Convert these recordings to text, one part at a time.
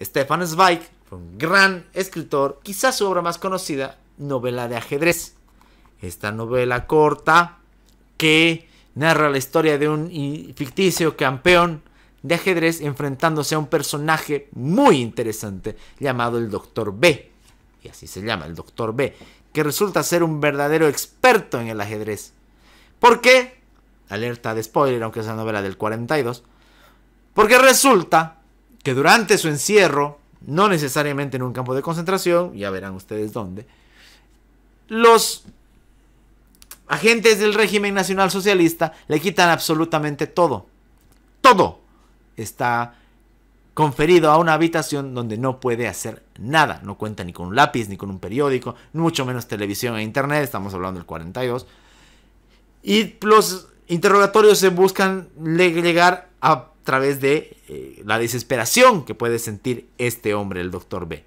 Stefan Zweig fue un gran escritor, quizás su obra más conocida, novela de ajedrez. Esta novela corta que narra la historia de un ficticio campeón de ajedrez enfrentándose a un personaje muy interesante llamado el Doctor B. Y así se llama, el Doctor B, que resulta ser un verdadero experto en el ajedrez. ¿Por qué? Alerta de spoiler, aunque es la novela del 42. Porque resulta que durante su encierro, no necesariamente en un campo de concentración, ya verán ustedes dónde, los agentes del régimen nacional socialista le quitan absolutamente todo. Todo está conferido a una habitación donde no puede hacer nada. No cuenta ni con un lápiz, ni con un periódico, mucho menos televisión e internet. Estamos hablando del 42. Y los interrogatorios se buscan llegar a través de eh, la desesperación que puede sentir este hombre, el doctor B.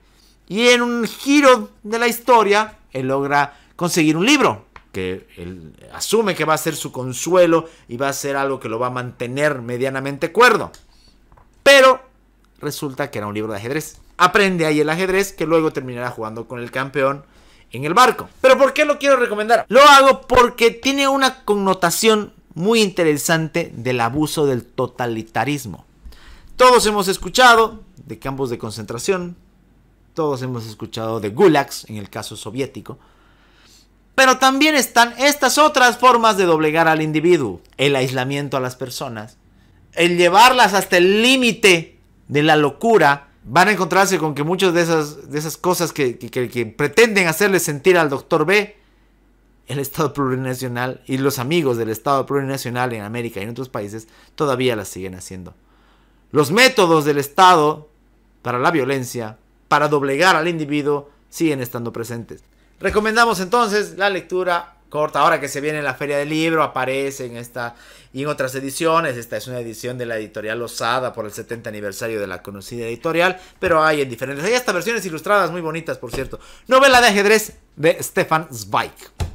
Y en un giro de la historia, él logra conseguir un libro que él asume que va a ser su consuelo y va a ser algo que lo va a mantener medianamente cuerdo. Pero resulta que era un libro de ajedrez. Aprende ahí el ajedrez que luego terminará jugando con el campeón en el barco. Pero ¿por qué lo quiero recomendar? Lo hago porque tiene una connotación muy interesante del abuso del totalitarismo. Todos hemos escuchado de campos de concentración, todos hemos escuchado de gulags en el caso soviético, pero también están estas otras formas de doblegar al individuo, el aislamiento a las personas, el llevarlas hasta el límite de la locura, van a encontrarse con que muchas de esas, de esas cosas que, que, pretenden hacerle sentir al doctor B el Estado plurinacional y los amigos del Estado plurinacional en América y en otros países todavía las siguen haciendo. Los métodos del Estado para la violencia, para doblegar al individuo, siguen estando presentes. Recomendamos entonces la lectura corta. Ahora que se viene la Feria del Libro, aparece en esta y en otras ediciones. Esta es una edición de la editorial Osada por el 70 aniversario de la conocida editorial, pero hay en diferentes. Hay hasta versiones ilustradas muy bonitas, por cierto. Novela de ajedrez de Stefan Zweig.